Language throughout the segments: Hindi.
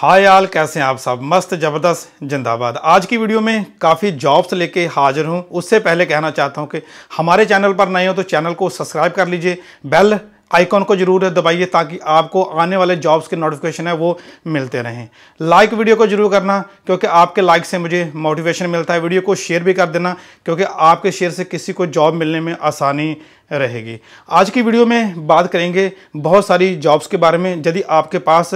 हाय आल कैसे हैं आप सब मस्त ज़बरदस्त जिंदाबाद आज की वीडियो में काफ़ी जॉब्स लेके हाजिर हूं उससे पहले कहना चाहता हूं कि हमारे चैनल पर नए हो तो चैनल को सब्सक्राइब कर लीजिए बेल आइकॉन को जरूर दबाइए ताकि आपको आने वाले जॉब्स के नोटिफिकेशन है वो मिलते रहें लाइक वीडियो को जरूर करना क्योंकि आपके लाइक से मुझे मोटिवेशन मिलता है वीडियो को शेयर भी कर देना क्योंकि आपके शेयर से किसी को जॉब मिलने में आसानी रहेगी आज की वीडियो में बात करेंगे बहुत सारी जॉब्स के बारे में यदि आपके पास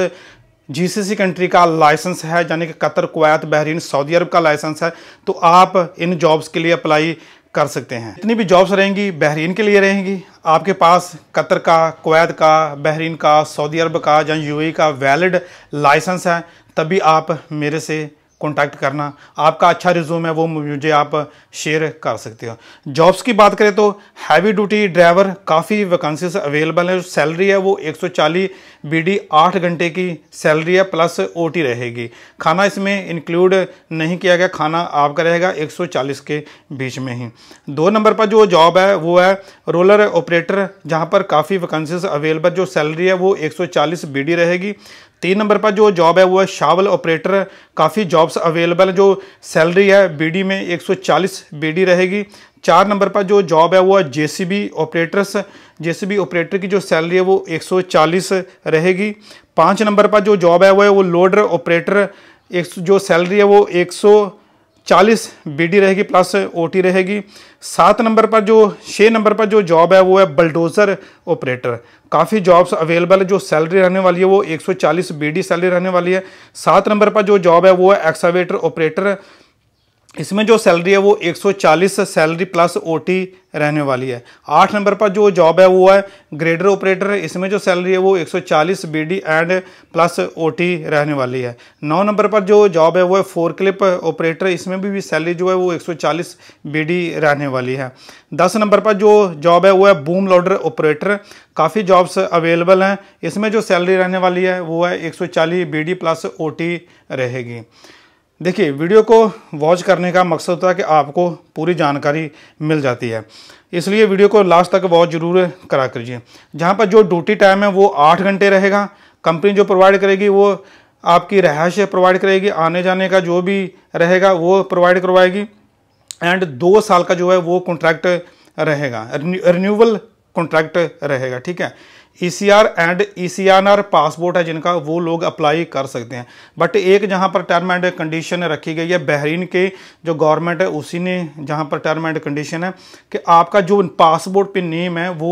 जीसीसी कंट्री का लाइसेंस है यानी कि Qatar Kuwait Bahrain Saudi Arabia का लाइसेंस है तो आप इन जॉब्स के लिए अप्लाई कर सकते हैं इतनी भी जॉब्स रहेंगी बहरीन के लिए रहेंगी आपके पास कतर का कुवैत का बहरीन का सऊदी अरब का या यूएई का वैलिड लाइसेंस है तभी आप मेरे से कॉन्टैक्ट करना आपका अच्छा रिज्यूम है वो मुझे आप शेयर कर सकते हो जॉब्स की बात करें तो हैवी ड्यूटी ड्राइवर काफ़ी वैकेंसीज अवेलेबल है सैलरी है वो 140 बीडी 8 घंटे की सैलरी है प्लस ओटी रहेगी खाना इसमें इंक्लूड नहीं किया गया खाना आपका रहेगा 140 के बीच में ही दो नंबर पर जो जॉब है वो है रोलर ऑपरेटर जहाँ पर काफ़ी वैकेंसीज अवेलेबल जो सैलरी है वो एक सौ रहेगी तीन नंबर पर जो जॉब है वो है शावल ऑपरेटर काफ़ी जॉब्स अवेलेबल जो सैलरी है बीडी में 140 बीडी रहेगी चार नंबर पर जो जॉब है वो है जेसीबी ऑपरेटर्स जेसीबी ऑपरेटर की जो सैलरी है वो 140 रहेगी पाँच नंबर पर जो जॉब है वो है वो लोडर ऑपरेटर एक जो सैलरी है वो एक चालीस बीडी रहेगी प्लस ओटी रहेगी सात नंबर पर जो छः नंबर पर जो जॉब है वो है बलडोज़र ऑपरेटर काफ़ी जॉब्स अवेलेबल है जो सैलरी रहने वाली है वो 140 बीडी सैलरी रहने वाली है सात नंबर पर जो जॉब है वो है एक्सावेटर ऑपरेटर इसमें जो सैलरी है वो 140 सैलरी प्लस ओटी रहने वाली है आठ नंबर पर जो जॉब है वो है ग्रेडर ऑपरेटर इसमें जो सैलरी है वो 140 बीडी एंड प्लस ओटी रहने वाली है नौ नंबर पर जो जॉब है वो है फोर क्लिप ऑपरेटर इसमें भी, भी सैलरी जो है वो 140 बीडी रहने वाली है दस नंबर पर जो जॉब है वो है बूम लोडर ऑपरेटर काफ़ी जॉब्स अवेलेबल हैं इसमें जो सैलरी रहने वाली है वो है एक सौ प्लस ओ रहेगी देखिए वीडियो को वॉच करने का मकसद होता है कि आपको पूरी जानकारी मिल जाती है इसलिए वीडियो को लास्ट तक वॉच जरूर करा करिए जहाँ पर जो ड्यूटी टाइम है वो आठ घंटे रहेगा कंपनी जो प्रोवाइड करेगी वो आपकी रहायश प्रोवाइड करेगी आने जाने का जो भी रहेगा वो प्रोवाइड करवाएगी एंड दो साल का जो है वो कॉन्ट्रैक्ट रहेगा रिन्यूअल कॉन्ट्रैक्ट रहेगा ठीक है ईसीआर एंड ईसीआर पासपोर्ट है जिनका वो लोग अप्लाई कर सकते हैं बट एक जहां पर टर्म एंड कंडीशन रखी गई है बहरीन के जो गवर्नमेंट है उसी ने जहां पर टर्म एंड कंडीशन है कि आपका जो पासपोर्ट पे नेम है वो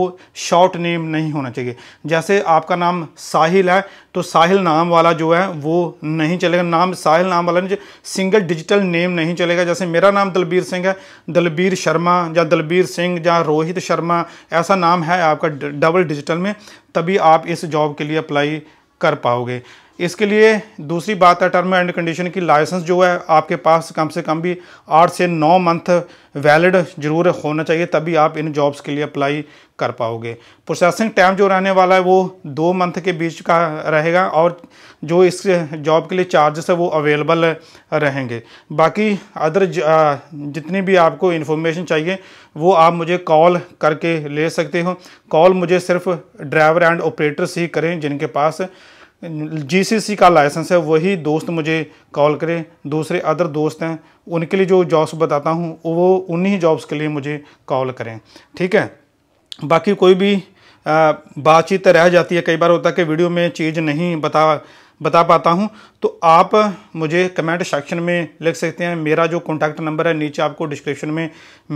शॉर्ट नेम नहीं होना चाहिए जैसे आपका नाम साहिल है तो साहिल नाम वाला जो है वो नहीं चलेगा नाम साहिल नाम वाला नहीं सिंगल डिजिटल नेम नहीं चलेगा जैसे मेरा नाम दलबीर सिंह है दलबीर शर्मा या दलबीर सिंह या रोहित शर्मा ऐसा नाम है आपका डबल डिजिटल में तभी आप इस जॉब के लिए अप्लाई कर पाओगे इसके लिए दूसरी बात है टर्म एंड कंडीशन की लाइसेंस जो है आपके पास कम से कम भी आठ से नौ मंथ वैलिड जरूर होना चाहिए तभी आप इन जॉब्स के लिए अप्लाई कर पाओगे प्रोसेसिंग टाइम जो रहने वाला है वो दो मंथ के बीच का रहेगा और जो इस जॉब के लिए चार्जेस है वो अवेलेबल रहेंगे बाकी अदर जितनी भी आपको इन्फॉर्मेशन चाहिए वो आप मुझे कॉल करके ले सकते हो कॉल मुझे सिर्फ ड्राइवर एंड ऑपरेटर्स ही करें जिनके पास जीसीसी का लाइसेंस है वही दोस्त मुझे कॉल करें दूसरे अदर दोस्त हैं उनके लिए जो जॉब्स बताता हूँ वो उन्हीं जॉब्स के लिए मुझे कॉल करें ठीक है बाकी कोई भी बातचीत रह जाती है कई बार होता है कि वीडियो में चीज़ नहीं बता बता पाता हूँ तो आप मुझे कमेंट सेक्शन में लिख सकते हैं मेरा जो कॉन्टैक्ट नंबर है नीचे आपको डिस्क्रिप्शन में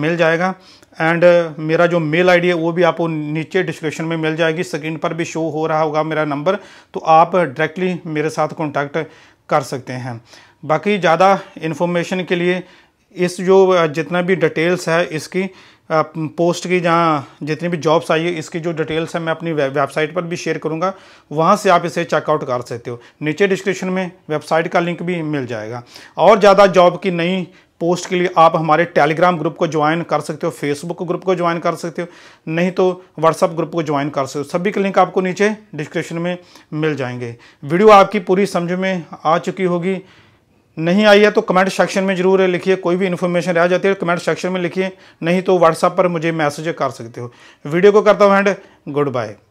मिल जाएगा एंड मेरा जो मेल आईडी है वो भी आपको नीचे डिस्क्रिप्शन में मिल जाएगी स्क्रीन पर भी शो हो रहा होगा मेरा नंबर तो आप डायरेक्टली मेरे साथ कॉन्टैक्ट कर सकते हैं बाकी ज़्यादा इन्फॉर्मेशन के लिए इस जो जितना भी डिटेल्स है इसकी पोस्ट की जहाँ जितनी भी जॉब्स आई है इसकी जो डिटेल्स है मैं अपनी वेबसाइट पर भी शेयर करूँगा वहाँ से आप इसे चेकआउट कर सकते हो नीचे डिस्क्रिप्शन में वेबसाइट का लिंक भी मिल जाएगा और ज़्यादा जॉब की नई पोस्ट के लिए आप हमारे टेलीग्राम ग्रुप को ज्वाइन कर सकते हो फेसबुक ग्रुप को ज्वाइन कर सकते हो नहीं तो व्हाट्सअप ग्रुप को ज्वाइन कर सकते हो सभी के लिंक आपको नीचे डिस्क्रिप्शन में मिल जाएंगे वीडियो आपकी पूरी समझ में आ चुकी होगी नहीं आई है तो कमेंट सेक्शन में जरूर लिखिए कोई भी इन्फॉर्मेशन रह जाती है कमेंट सेक्शन में लिखिए नहीं तो व्हाट्सअप पर मुझे मैसेज कर सकते हो वीडियो को करता हूँ हैंड गुड बाय